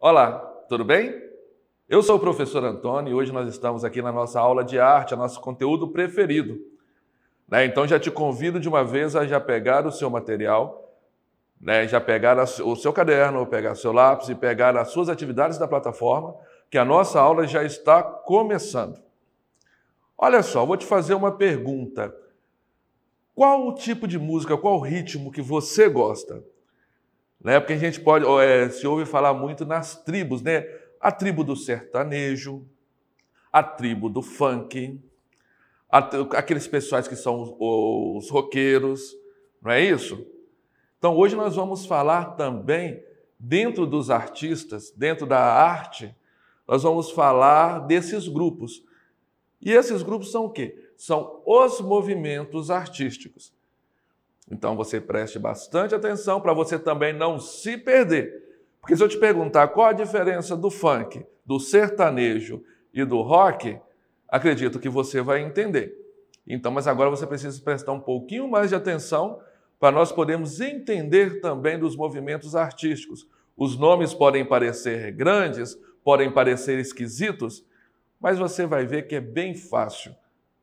Olá, tudo bem? Eu sou o professor Antônio e hoje nós estamos aqui na nossa aula de arte, é nosso conteúdo preferido. Né? Então já te convido de uma vez a já pegar o seu material, né? já pegar o seu caderno, pegar o seu lápis e pegar as suas atividades da plataforma, que a nossa aula já está começando. Olha só, vou te fazer uma pergunta. Qual o tipo de música, qual o ritmo que você gosta? Né? Porque a gente pode, é, se ouve falar muito nas tribos, né? A tribo do sertanejo, a tribo do funk, a, aqueles pessoais que são os, os roqueiros, não é isso? Então hoje nós vamos falar também, dentro dos artistas, dentro da arte, nós vamos falar desses grupos. E esses grupos são o quê? São os movimentos artísticos. Então você preste bastante atenção para você também não se perder. Porque se eu te perguntar qual a diferença do funk, do sertanejo e do rock, acredito que você vai entender. Então, mas agora você precisa prestar um pouquinho mais de atenção para nós podermos entender também dos movimentos artísticos. Os nomes podem parecer grandes, podem parecer esquisitos, mas você vai ver que é bem fácil,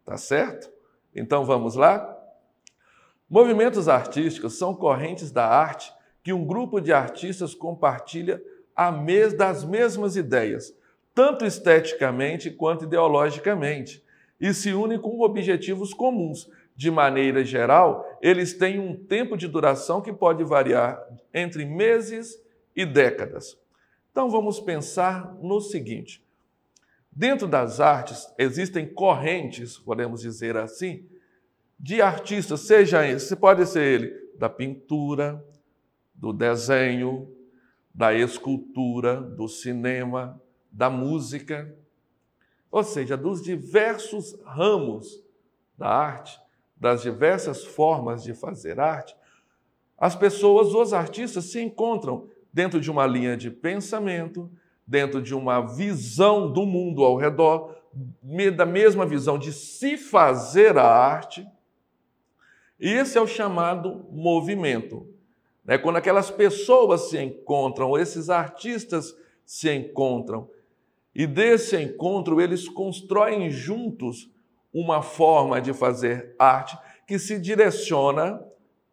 tá certo? Então vamos lá? Movimentos artísticos são correntes da arte que um grupo de artistas compartilha mes das mesmas ideias, tanto esteticamente quanto ideologicamente, e se unem com objetivos comuns. De maneira geral, eles têm um tempo de duração que pode variar entre meses e décadas. Então vamos pensar no seguinte: dentro das artes existem correntes, podemos dizer assim, de artista, seja esse, você pode ser ele da pintura, do desenho, da escultura, do cinema, da música, ou seja, dos diversos ramos da arte, das diversas formas de fazer arte, as pessoas, os artistas, se encontram dentro de uma linha de pensamento, dentro de uma visão do mundo ao redor, da mesma visão de se fazer a arte, esse é o chamado movimento. Né? Quando aquelas pessoas se encontram, esses artistas se encontram, e desse encontro eles constroem juntos uma forma de fazer arte que se direciona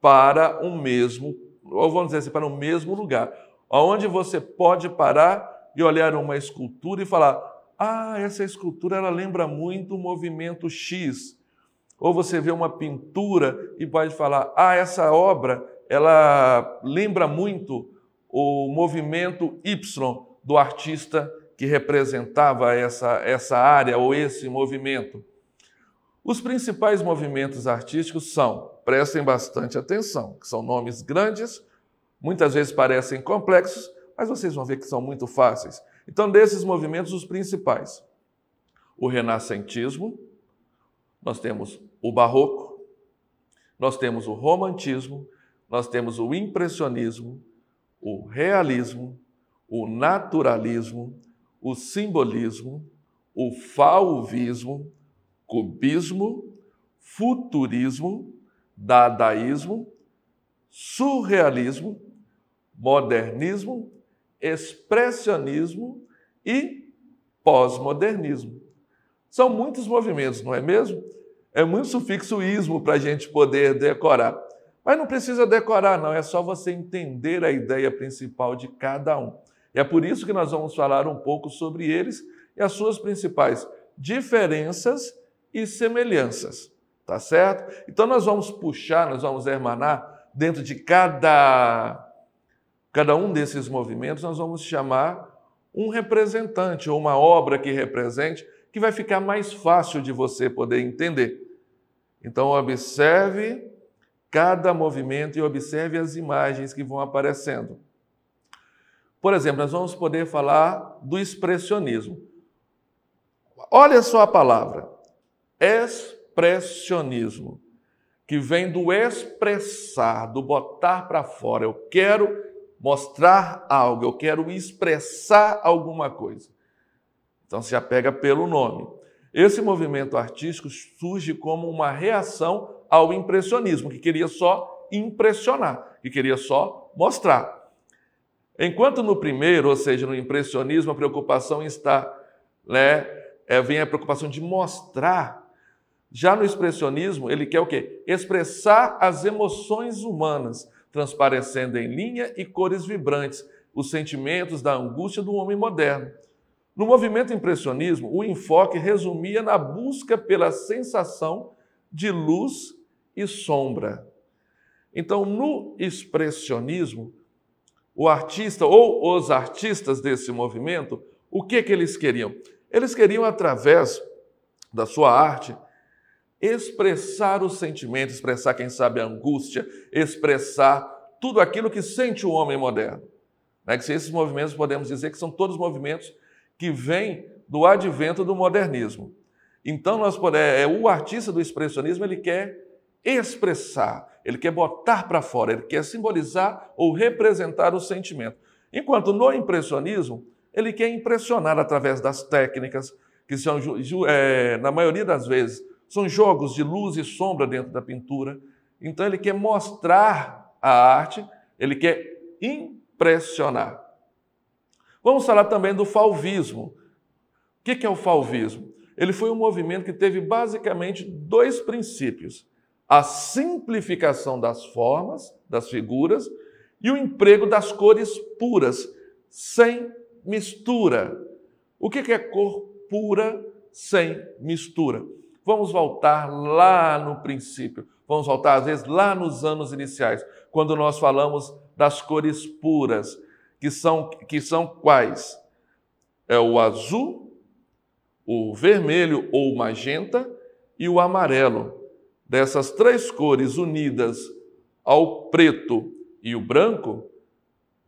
para um mesmo, ou vamos dizer assim, para o um mesmo lugar, aonde você pode parar e olhar uma escultura e falar: "Ah, essa escultura ela lembra muito o movimento X". Ou você vê uma pintura e pode falar: "Ah, essa obra, ela lembra muito o movimento Y do artista que representava essa, essa área ou esse movimento. Os principais movimentos artísticos são, prestem bastante atenção, que são nomes grandes, muitas vezes parecem complexos, mas vocês vão ver que são muito fáceis. Então, desses movimentos, os principais: o renascentismo, nós temos o barroco, nós temos o romantismo, nós temos o impressionismo, o realismo, o naturalismo, o simbolismo, o fauvismo, cubismo, futurismo, dadaísmo, surrealismo, modernismo, expressionismo e pós-modernismo. São muitos movimentos, não é mesmo? É muito sufixo ismo para a gente poder decorar. Mas não precisa decorar, não, é só você entender a ideia principal de cada um. E é por isso que nós vamos falar um pouco sobre eles e as suas principais diferenças e semelhanças, tá certo? Então nós vamos puxar, nós vamos hermanar dentro de cada cada um desses movimentos, nós vamos chamar um representante ou uma obra que represente que vai ficar mais fácil de você poder entender. Então, observe cada movimento e observe as imagens que vão aparecendo. Por exemplo, nós vamos poder falar do expressionismo. Olha só a palavra, expressionismo, que vem do expressar, do botar para fora. Eu quero mostrar algo, eu quero expressar alguma coisa. Então se apega pelo nome. Esse movimento artístico surge como uma reação ao impressionismo, que queria só impressionar, que queria só mostrar. Enquanto no primeiro, ou seja, no impressionismo, a preocupação está, né, é, vem a preocupação de mostrar, já no expressionismo, ele quer o quê? Expressar as emoções humanas, transparecendo em linha e cores vibrantes os sentimentos da angústia do homem moderno. No movimento impressionismo, o enfoque resumia na busca pela sensação de luz e sombra. Então, no expressionismo, o artista ou os artistas desse movimento, o que, que eles queriam? Eles queriam, através da sua arte, expressar o sentimento, expressar, quem sabe, a angústia, expressar tudo aquilo que sente o homem moderno. Né? Que esses movimentos podemos dizer que são todos movimentos que vem do advento do modernismo. Então, nós é, é, o artista do expressionismo ele quer expressar, ele quer botar para fora, ele quer simbolizar ou representar o sentimento. Enquanto no impressionismo, ele quer impressionar através das técnicas, que são, é, na maioria das vezes, são jogos de luz e sombra dentro da pintura. Então, ele quer mostrar a arte, ele quer impressionar. Vamos falar também do falvismo. O que é o falvismo? Ele foi um movimento que teve basicamente dois princípios: a simplificação das formas, das figuras, e o emprego das cores puras, sem mistura. O que é cor pura sem mistura? Vamos voltar lá no princípio, vamos voltar às vezes lá nos anos iniciais, quando nós falamos das cores puras que são, que são quais? É o azul, o vermelho ou magenta e o amarelo. Dessas três cores unidas ao preto e o branco,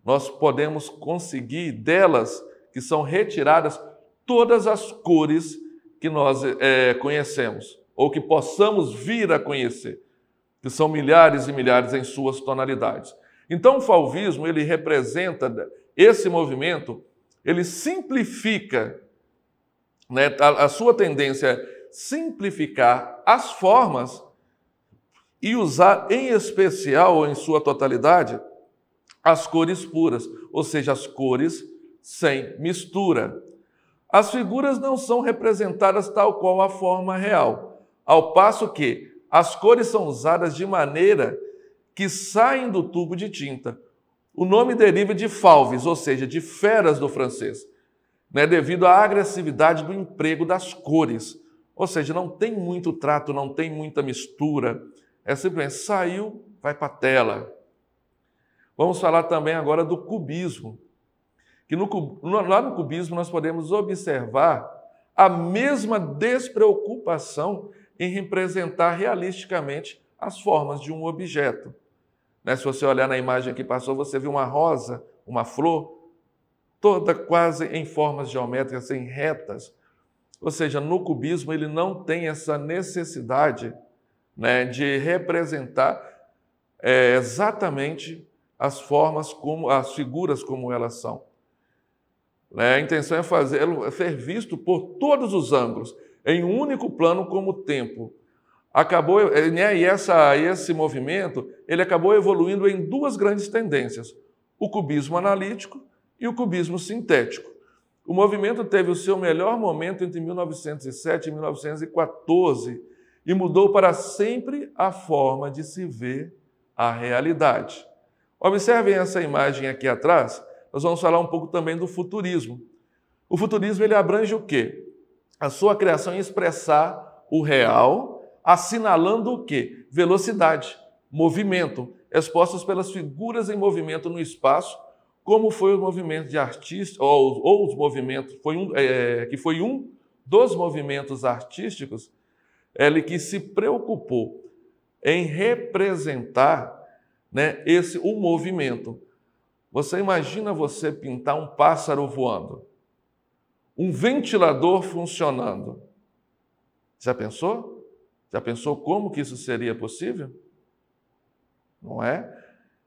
nós podemos conseguir delas que são retiradas todas as cores que nós é, conhecemos ou que possamos vir a conhecer, que são milhares e milhares em suas tonalidades. Então, o fauvismo, ele representa esse movimento, ele simplifica né, a, a sua tendência é simplificar as formas e usar em especial ou em sua totalidade as cores puras, ou seja, as cores sem mistura. As figuras não são representadas tal qual a forma real, ao passo que as cores são usadas de maneira que saem do tubo de tinta. O nome deriva de falves, ou seja, de feras do francês, né, devido à agressividade do emprego das cores. Ou seja, não tem muito trato, não tem muita mistura. É simplesmente saiu, vai para a tela. Vamos falar também agora do cubismo. Que no, lá no cubismo nós podemos observar a mesma despreocupação em representar realisticamente as formas de um objeto. Né? Se você olhar na imagem que passou, você viu uma rosa, uma flor, toda quase em formas geométricas, em retas. Ou seja, no cubismo ele não tem essa necessidade né, de representar é, exatamente as formas como as figuras como elas são. Né? A intenção é fazê-lo é ser visto por todos os ângulos, em um único plano como tempo acabou eh, né, e essa, esse movimento ele acabou evoluindo em duas grandes tendências: o cubismo analítico e o cubismo sintético. O movimento teve o seu melhor momento entre 1907 e 1914 e mudou para sempre a forma de se ver a realidade. Observem essa imagem aqui atrás. Nós vamos falar um pouco também do futurismo. O futurismo ele abrange o quê? A sua criação em expressar o real assinalando o quê? Velocidade, movimento, expostos pelas figuras em movimento no espaço, como foi o movimento de artista, ou, ou os movimentos, foi um, é, é, que foi um dos movimentos artísticos, ele que se preocupou em representar né, esse o movimento. Você imagina você pintar um pássaro voando, um ventilador funcionando. Já pensou? Já pensou como que isso seria possível? Não é?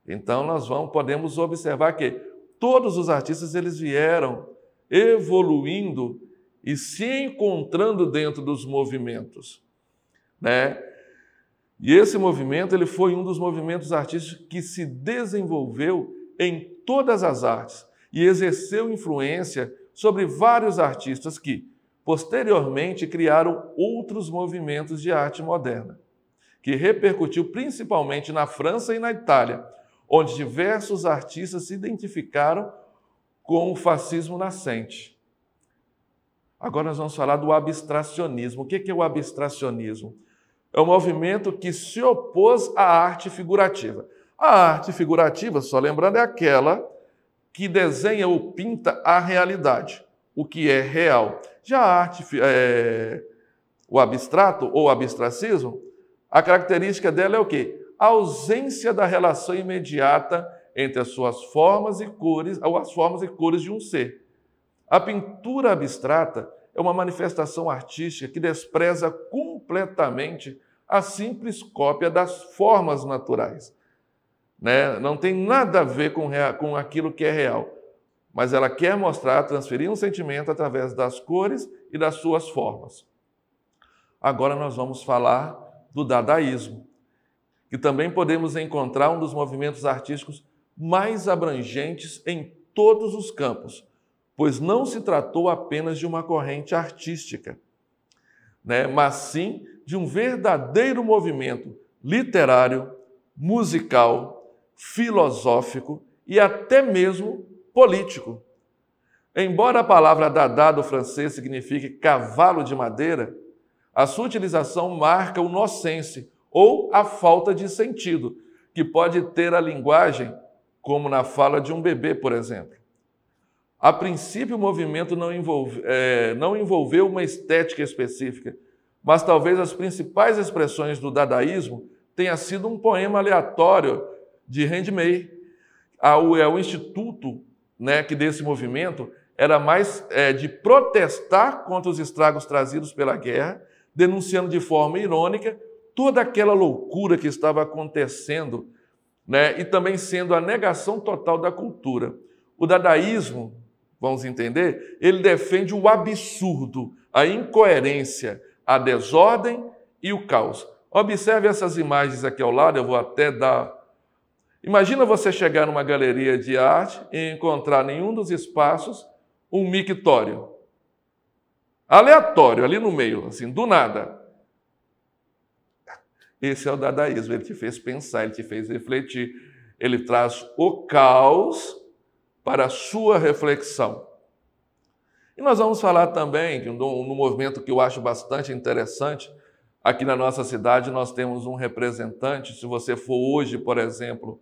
Então nós vamos podemos observar que todos os artistas eles vieram evoluindo e se encontrando dentro dos movimentos, né? E esse movimento ele foi um dos movimentos artísticos que se desenvolveu em todas as artes e exerceu influência sobre vários artistas que Posteriormente, criaram outros movimentos de arte moderna, que repercutiu principalmente na França e na Itália, onde diversos artistas se identificaram com o fascismo nascente. Agora nós vamos falar do abstracionismo. O que é o abstracionismo? É um movimento que se opôs à arte figurativa. A arte figurativa, só lembrando, é aquela que desenha ou pinta a realidade, o que é real. Já a arte, é, o abstrato ou abstracismo, a característica dela é o quê? A ausência da relação imediata entre as suas formas e cores, ou as formas e cores de um ser. A pintura abstrata é uma manifestação artística que despreza completamente a simples cópia das formas naturais. Né? Não tem nada a ver com, com aquilo que é real mas ela quer mostrar, transferir um sentimento através das cores e das suas formas. Agora nós vamos falar do dadaísmo, que também podemos encontrar um dos movimentos artísticos mais abrangentes em todos os campos, pois não se tratou apenas de uma corrente artística, né? mas sim de um verdadeiro movimento literário, musical, filosófico e até mesmo político. Embora a palavra dadá do francês signifique cavalo de madeira, a sua utilização marca o nocense ou a falta de sentido que pode ter a linguagem, como na fala de um bebê, por exemplo. A princípio, o movimento não, envolve, é, não envolveu uma estética específica, mas talvez as principais expressões do dadaísmo tenha sido um poema aleatório de Handmade ao, ao é, Instituto né, que desse movimento era mais é, de protestar contra os estragos trazidos pela guerra, denunciando de forma irônica toda aquela loucura que estava acontecendo, né, e também sendo a negação total da cultura. O dadaísmo, vamos entender, ele defende o absurdo, a incoerência, a desordem e o caos. Observe essas imagens aqui ao lado, eu vou até dar Imagina você chegar numa galeria de arte e encontrar em um dos espaços um mictório. Aleatório, ali no meio, assim, do nada. Esse é o dadaísmo, ele te fez pensar, ele te fez refletir. Ele traz o caos para a sua reflexão. E nós vamos falar também de um movimento que eu acho bastante interessante. Aqui na nossa cidade, nós temos um representante. Se você for hoje, por exemplo,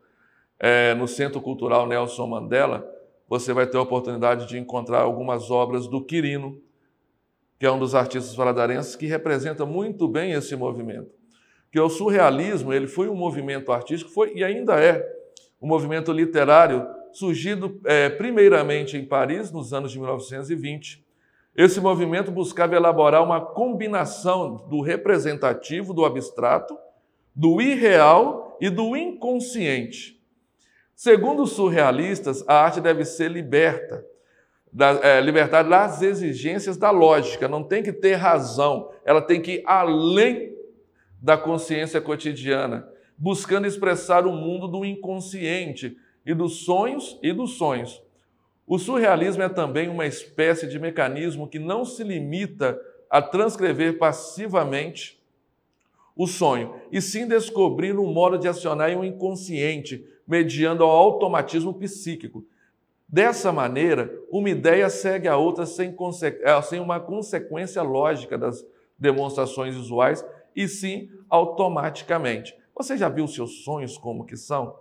é, no Centro Cultural Nelson Mandela, você vai ter a oportunidade de encontrar algumas obras do Quirino, que é um dos artistas valadarenses que representa muito bem esse movimento. Que o surrealismo, ele foi um movimento artístico foi, e ainda é um movimento literário surgido é, primeiramente em Paris nos anos de 1920. Esse movimento buscava elaborar uma combinação do representativo, do abstrato, do irreal e do inconsciente Segundo os surrealistas, a arte deve ser liberta, da, é, libertada das exigências da lógica, não tem que ter razão, ela tem que ir além da consciência cotidiana, buscando expressar o mundo do inconsciente e dos sonhos e dos sonhos. O surrealismo é também uma espécie de mecanismo que não se limita a transcrever passivamente o sonho, e sim descobrir um modo de acionar o um inconsciente mediando ao automatismo psíquico. Dessa maneira, uma ideia segue a outra sem, conse é, sem uma consequência lógica das demonstrações visuais, e sim automaticamente. Você já viu seus sonhos como que são?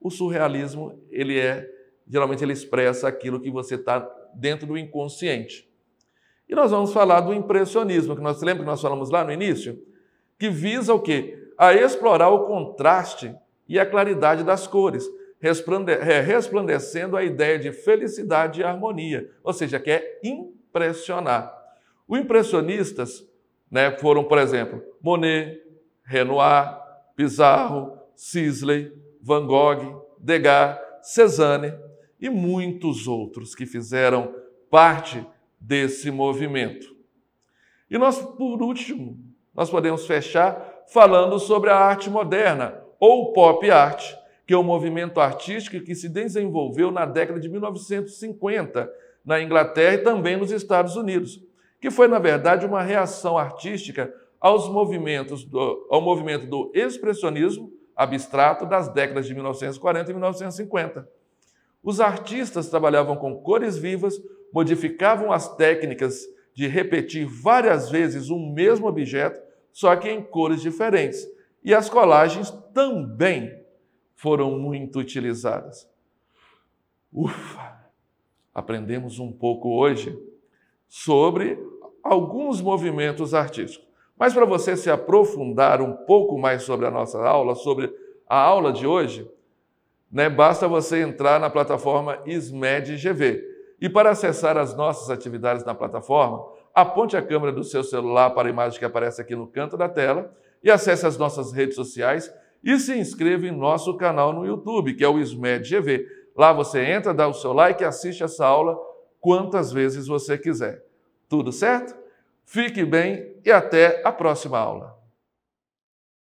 O surrealismo, ele é, geralmente ele expressa aquilo que você está dentro do inconsciente. E nós vamos falar do impressionismo, que nós lembra que nós falamos lá no início, que visa o quê? A explorar o contraste e a claridade das cores, é, resplandecendo a ideia de felicidade e harmonia, ou seja, quer é impressionar. Os impressionistas né, foram, por exemplo, Monet, Renoir, Pizarro, Sisley, Van Gogh, Degas, Cézanne e muitos outros que fizeram parte desse movimento. E nós, por último, nós podemos fechar falando sobre a arte moderna, ou pop art, que é um movimento artístico que se desenvolveu na década de 1950 na Inglaterra e também nos Estados Unidos, que foi, na verdade, uma reação artística aos movimentos do, ao movimento do expressionismo abstrato das décadas de 1940 e 1950. Os artistas trabalhavam com cores vivas, modificavam as técnicas de repetir várias vezes o mesmo objeto, só que em cores diferentes, e as colagens também foram muito utilizadas. Ufa! Aprendemos um pouco hoje sobre alguns movimentos artísticos. Mas para você se aprofundar um pouco mais sobre a nossa aula, sobre a aula de hoje, né, basta você entrar na plataforma SMED gv E para acessar as nossas atividades na plataforma, aponte a câmera do seu celular para a imagem que aparece aqui no canto da tela e acesse as nossas redes sociais e se inscreva em nosso canal no YouTube, que é o SMED GV. Lá você entra, dá o seu like e assiste essa aula quantas vezes você quiser. Tudo certo? Fique bem e até a próxima aula.